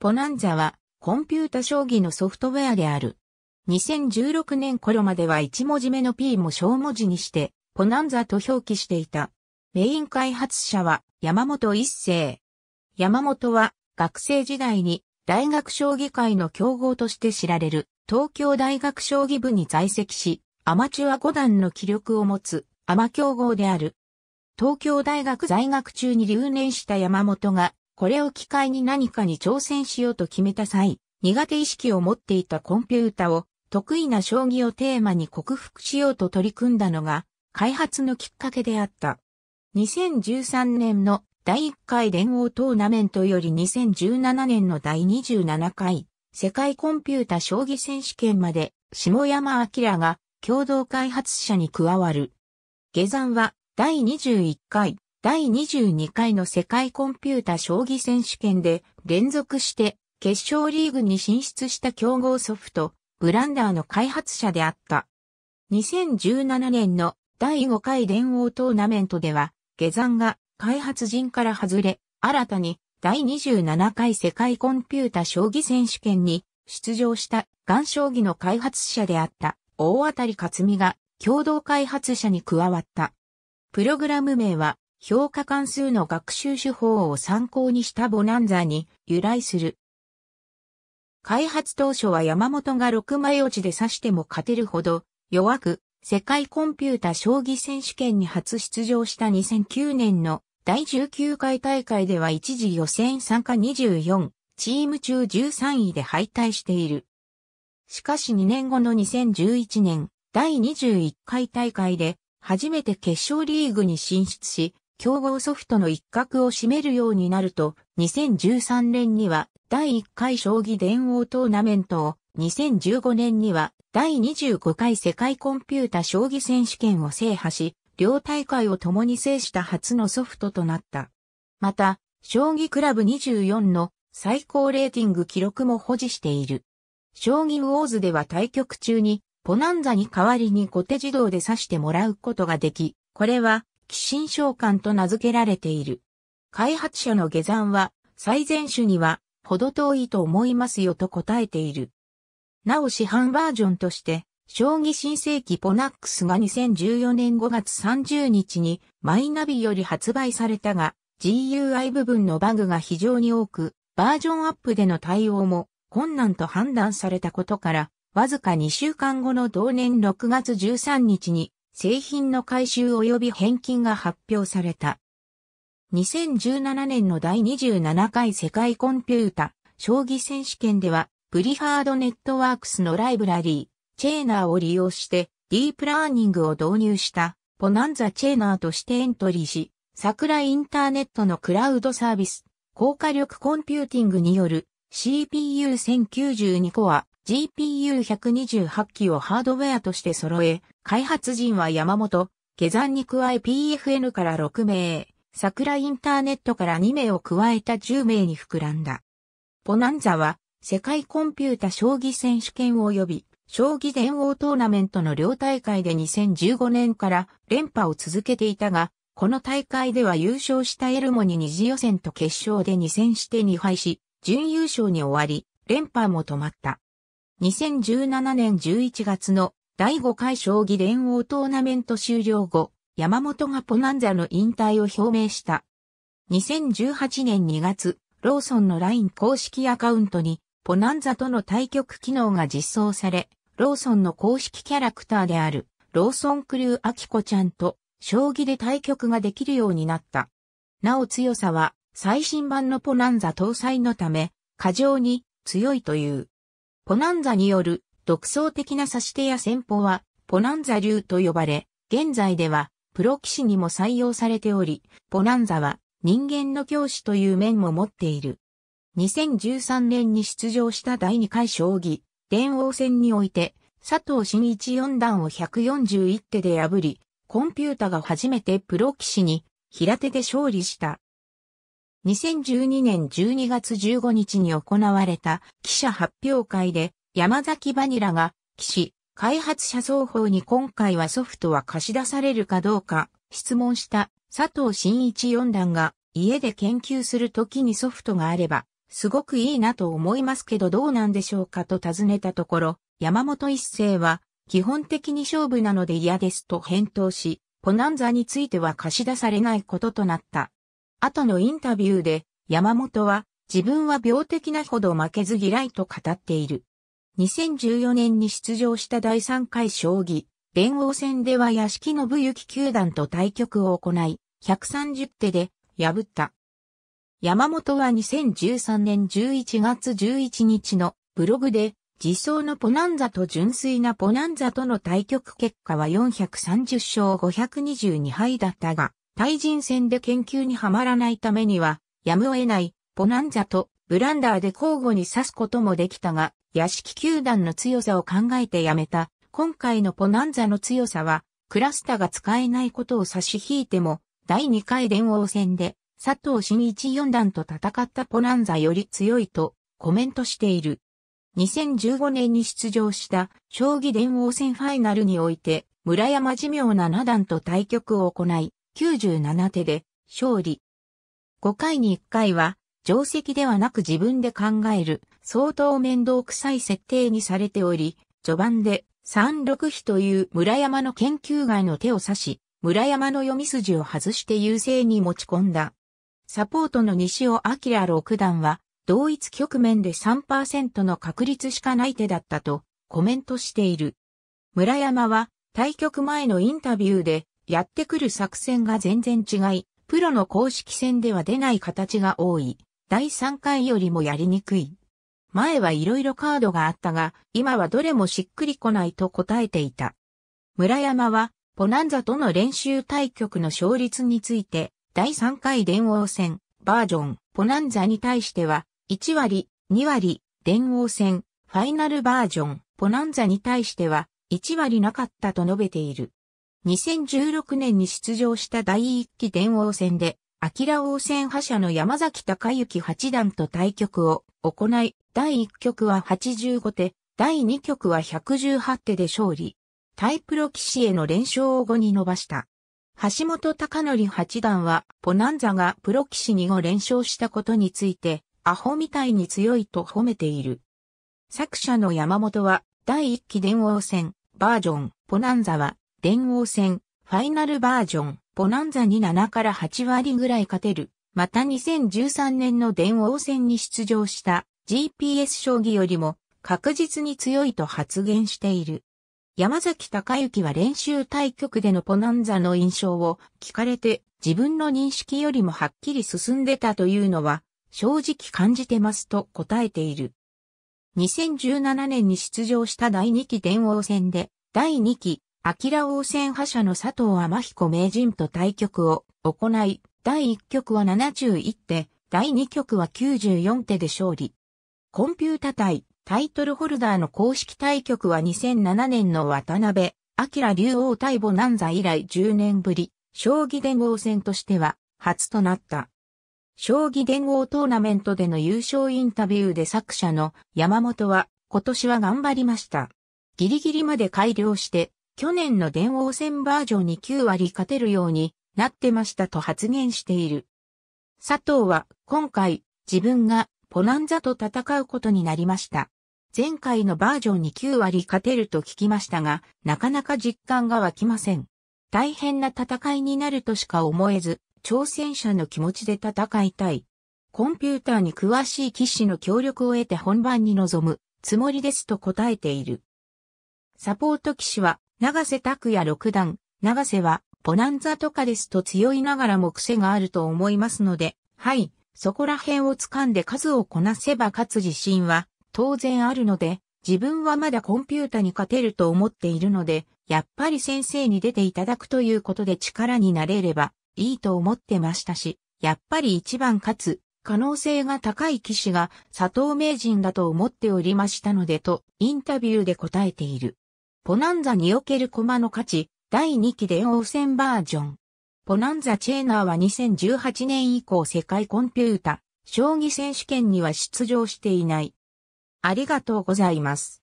ポナンザはコンピュータ将棋のソフトウェアである。2016年頃までは1文字目の P も小文字にして、ポナンザと表記していた。メイン開発者は山本一世。山本は学生時代に大学将棋界の競合として知られる東京大学将棋部に在籍し、アマチュア五段の気力を持つアマ競合である。東京大学在学中に留年した山本がこれを機会に何かに挑戦しようと決めた際、苦手意識を持っていたコンピュータを得意な将棋をテーマに克服しようと取り組んだのが開発のきっかけであった。2013年の第1回連合トーナメントより2017年の第27回世界コンピュータ将棋選手権まで下山明が共同開発者に加わる。下山は第21回第22回の世界コンピュータ将棋選手権で連続して決勝リーグに進出した競合ソフト、ブランダーの開発者であった。2017年の第5回連王トーナメントでは、下山が開発陣から外れ、新たに第27回世界コンピュータ将棋選手権に出場した岩将棋の開発者であった大当たり勝美が共同開発者に加わった。プログラム名は評価関数の学習手法を参考にしたボナンザに由来する。開発当初は山本が6枚落ちで指しても勝てるほど弱く、世界コンピュータ将棋選手権に初出場した2009年の第19回大会では一時予選参加24チーム中13位で敗退している。しかし2年後の2011年第21回大会で初めて決勝リーグに進出し、競合ソフトの一角を占めるようになると、2013年には第1回将棋電王トーナメントを、2015年には第25回世界コンピュータ将棋選手権を制覇し、両大会を共に制した初のソフトとなった。また、将棋クラブ24の最高レーティング記録も保持している。将棋ウォーズでは対局中に、ポナンザに代わりに小手自動で指してもらうことができ、これは寄進召喚と名付けられている。開発者の下山は、最善種には、ほど遠いと思いますよと答えている。なお市販バージョンとして、将棋新世紀ポナックスが2014年5月30日にマイナビより発売されたが、GUI 部分のバグが非常に多く、バージョンアップでの対応も困難と判断されたことから、わずか2週間後の同年6月13日に製品の回収及び返金が発表された。2017年の第27回世界コンピュータ、将棋選手権では、プリハードネットワークスのライブラリー、チェーナーを利用して、ディープラーニングを導入した、ポナンザチェーナーとしてエントリーし、桜インターネットのクラウドサービス、高火力コンピューティングによる CPU1092 コア、GPU128 機をハードウェアとして揃え、開発陣は山本、下山に加え PFN から6名、桜インターネットから2名を加えた10名に膨らんだ。ポナンザは世界コンピュータ将棋選手権及び将棋電王トーナメントの両大会で2015年から連覇を続けていたが、この大会では優勝したエルモに二次予選と決勝で2戦して2敗し、準優勝に終わり、連覇も止まった。2017年11月の第5回将棋連王トーナメント終了後、山本がポナンザの引退を表明した。2018年2月、ローソンの LINE 公式アカウントに、ポナンザとの対局機能が実装され、ローソンの公式キャラクターである、ローソンクルーアキコちゃんと、将棋で対局ができるようになった。なお強さは、最新版のポナンザ搭載のため、過剰に強いという。ポナンザによる独創的な指し手や戦法は、ポナンザ流と呼ばれ、現在では、プロ棋士にも採用されており、ポナンザは人間の教師という面も持っている。2013年に出場した第2回将棋、電王戦において、佐藤真一四段を141手で破り、コンピュータが初めてプロ棋士に平手で勝利した。2012年12月15日に行われた記者発表会で山崎バニラが騎士開発者双方に今回はソフトは貸し出されるかどうか質問した佐藤真一四段が家で研究するときにソフトがあればすごくいいなと思いますけどどうなんでしょうかと尋ねたところ山本一世は基本的に勝負なので嫌ですと返答しポナンザについては貸し出されないこととなった。後のインタビューで、山本は、自分は病的なほど負けず嫌いと語っている。2014年に出場した第3回将棋、連王戦では屋敷信之球団と対局を行い、130手で破った。山本は2013年11月11日のブログで、自走のポナンザと純粋なポナンザとの対局結果は430勝522敗だったが、対人戦で研究にはまらないためには、やむを得ない、ポナンザとブランダーで交互に刺すこともできたが、屋敷球団の強さを考えてやめた。今回のポナンザの強さは、クラスタが使えないことを差し引いても、第2回電王戦で、佐藤新一四段と戦ったポナンザより強いとコメントしている。2015年に出場した将棋電王戦ファイナルにおいて、村山寿命七段と対局を行い、97手で勝利。5回に1回は、定石ではなく自分で考える、相当面倒くさい設定にされており、序盤で36比という村山の研究外の手を指し、村山の読み筋を外して優勢に持ち込んだ。サポートの西尾明六段は、同一局面で3%の確率しかない手だったとコメントしている。村山は対局前のインタビューでやってくる作戦が全然違い、プロの公式戦では出ない形が多い。第3回よりもやりにくい。前はいろいろカードがあったが、今はどれもしっくりこないと答えていた。村山は、ポナンザとの練習対局の勝率について、第3回電王戦、バージョン、ポナンザに対しては、1割、2割、電王戦、ファイナルバージョン、ポナンザに対しては、1割なかったと述べている。2016年に出場した第1期電王戦で、明王戦覇者の山崎隆之八段と対局を行い、第1局は85手、第2局は118手で勝利。対プロ棋士への連勝を5に伸ばした。橋本隆則八段は、ポナンザがプロ棋士に5連勝したことについて、アホみたいに強いと褒めている。作者の山本は、第1期電王戦、バージョン、ポナンザは、電王戦、ファイナルバージョン、ボナンザに7から8割ぐらい勝てる。また2013年の電王戦に出場した GPS 将棋よりも確実に強いと発言している。山崎隆之は練習対局でのポナンザの印象を聞かれて自分の認識よりもはっきり進んでたというのは正直感じてますと答えている。2017年に出場した第2期電王戦で第2期明王戦覇者の佐藤天彦名人と対局を行い、第1局は71手、第2局は94手で勝利。コンピュータ対タイトルホルダーの公式対局は2007年の渡辺、明竜王対母南座以来10年ぶり、将棋伝王戦としては初となった。将棋伝王トーナメントでの優勝インタビューで作者の山本は今年は頑張りました。ギリギリまで改良して去年の電王戦バージョンに9割勝てるようになってましたと発言している。佐藤は今回自分がポナンザと戦うことになりました。前回のバージョンに9割勝てると聞きましたが、なかなか実感が湧きません。大変な戦いになるとしか思えず、挑戦者の気持ちで戦いたい。コンピューターに詳しい騎士の協力を得て本番に臨むつもりですと答えている。サポート騎士は長瀬拓也六段、長瀬は、ポナンザとかですと強いながらも癖があると思いますので、はい、そこら辺を掴んで数をこなせば勝つ自信は、当然あるので、自分はまだコンピュータに勝てると思っているので、やっぱり先生に出ていただくということで力になれればいいと思ってましたし、やっぱり一番勝つ可能性が高い騎士が佐藤名人だと思っておりましたのでとインタビューで答えている。ポナンザにおける駒の価値、第2期電王戦バージョン。ポナンザチェーナーは2018年以降世界コンピュータ、将棋選手権には出場していない。ありがとうございます。